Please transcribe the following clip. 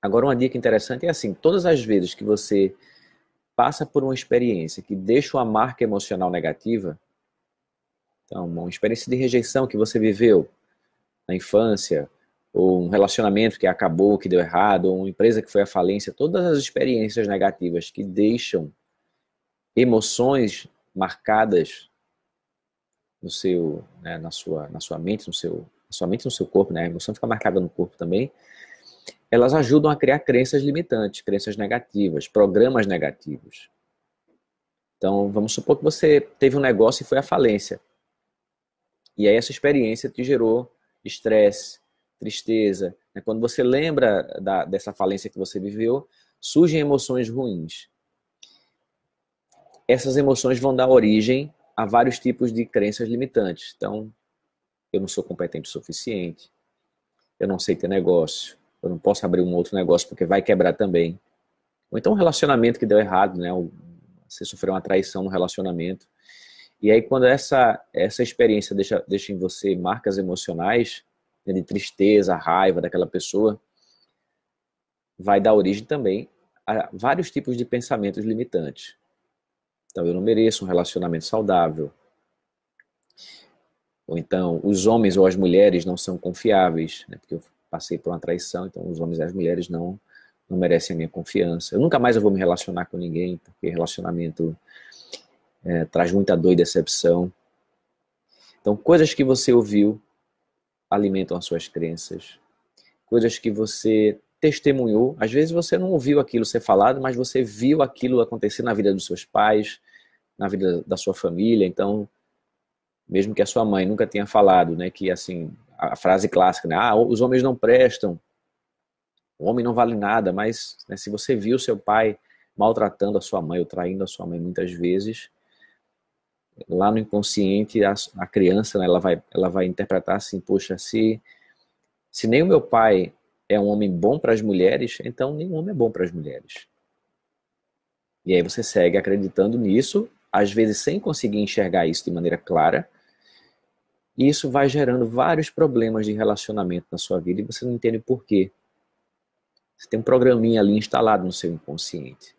Agora, uma dica interessante é assim: todas as vezes que você passa por uma experiência que deixa uma marca emocional negativa, então, uma experiência de rejeição que você viveu na infância, ou um relacionamento que acabou, que deu errado, ou uma empresa que foi à falência, todas as experiências negativas que deixam emoções marcadas no seu, né, na sua, na sua mente, no seu, na sua mente, no seu corpo, né? A emoção fica marcada no corpo também elas ajudam a criar crenças limitantes, crenças negativas, programas negativos. Então, vamos supor que você teve um negócio e foi à falência. E aí essa experiência te gerou estresse, tristeza. Né? Quando você lembra da, dessa falência que você viveu, surgem emoções ruins. Essas emoções vão dar origem a vários tipos de crenças limitantes. Então, eu não sou competente o suficiente, eu não sei ter negócio, eu não posso abrir um outro negócio porque vai quebrar também. Ou então um relacionamento que deu errado, né? Você sofreu uma traição no relacionamento. E aí quando essa essa experiência deixa deixa em você marcas emocionais né, de tristeza, raiva daquela pessoa, vai dar origem também a vários tipos de pensamentos limitantes. Então eu não mereço um relacionamento saudável. Ou então os homens ou as mulheres não são confiáveis, né? Porque eu passei por uma traição, então os homens e as mulheres não, não merecem a minha confiança. Eu nunca mais vou me relacionar com ninguém, porque relacionamento é, traz muita dor e decepção. Então, coisas que você ouviu alimentam as suas crenças. Coisas que você testemunhou, às vezes você não ouviu aquilo ser falado, mas você viu aquilo acontecer na vida dos seus pais, na vida da sua família. Então, mesmo que a sua mãe nunca tenha falado, né, que assim, a frase clássica, né? Ah, os homens não prestam, o homem não vale nada, mas né, se você viu seu pai maltratando a sua mãe ou traindo a sua mãe muitas vezes, lá no inconsciente a, a criança né, ela, vai, ela vai interpretar assim, poxa, se, se nem o meu pai é um homem bom para as mulheres, então nenhum homem é bom para as mulheres. E aí você segue acreditando nisso, às vezes sem conseguir enxergar isso de maneira clara, e isso vai gerando vários problemas de relacionamento na sua vida e você não entende por quê. Você tem um programinha ali instalado no seu inconsciente.